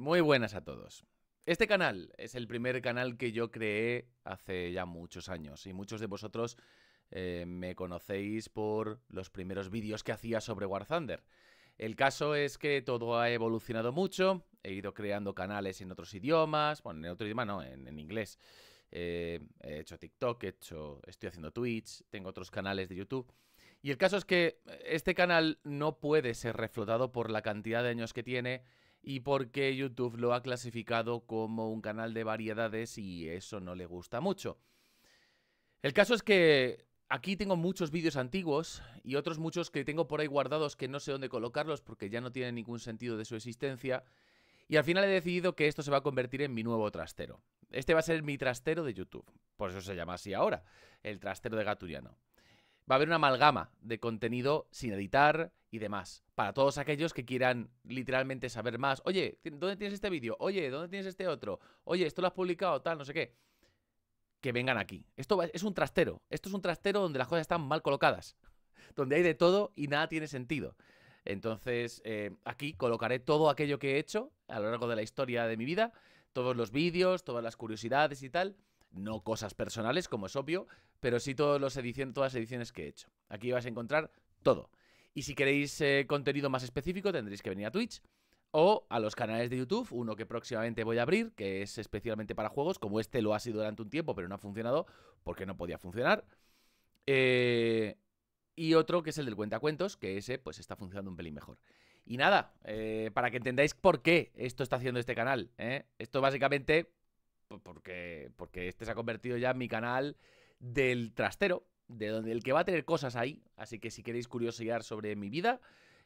Muy buenas a todos. Este canal es el primer canal que yo creé hace ya muchos años y muchos de vosotros eh, me conocéis por los primeros vídeos que hacía sobre War Thunder. El caso es que todo ha evolucionado mucho, he ido creando canales en otros idiomas, bueno, en otro idioma no, en, inglés. Eh, he hecho TikTok, he hecho, estoy haciendo Twitch, tengo otros canales de YouTube. Y el caso es que este canal no puede ser reflotado por la cantidad de años que tiene y porque YouTube lo ha clasificado como un canal de variedades y eso no le gusta mucho. El caso es que aquí tengo muchos vídeos antiguos y otros muchos que tengo por ahí guardados que no sé dónde colocarlos porque ya no tienen ningún sentido de su existencia. Y al final he decidido que esto se va a convertir en mi nuevo trastero. Este va a ser mi trastero de YouTube. Por eso se llama así ahora, el trastero de Gaturiano. Va a haber una amalgama de contenido sin editar, y demás. Para todos aquellos que quieran literalmente saber más. Oye, ¿dónde tienes este vídeo? Oye, ¿dónde tienes este otro? Oye, esto lo has publicado, tal, no sé qué. Que vengan aquí. Esto es un trastero. Esto es un trastero donde las cosas están mal colocadas. Donde hay de todo y nada tiene sentido. Entonces, eh, aquí colocaré todo aquello que he hecho a lo largo de la historia de mi vida. Todos los vídeos, todas las curiosidades y tal no cosas personales, como es obvio, pero sí todos los todas las ediciones que he hecho. Aquí vas a encontrar todo. Y si queréis eh, contenido más específico, tendréis que venir a Twitch o a los canales de YouTube, uno que próximamente voy a abrir, que es especialmente para juegos, como este lo ha sido durante un tiempo, pero no ha funcionado porque no podía funcionar. Eh, y otro que es el del cuentacuentos, que ese pues está funcionando un pelín mejor. Y nada, eh, para que entendáis por qué esto está haciendo este canal. Esto básicamente porque este se ha convertido ya en mi canal del trastero, de donde el que va a tener cosas ahí, así que si queréis Curiosidad sobre mi vida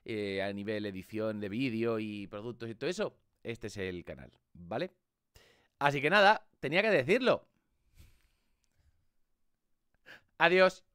eh, a nivel edición de vídeo y productos y todo eso, este es el canal, ¿vale? Así que nada, tenía que decirlo. Adiós.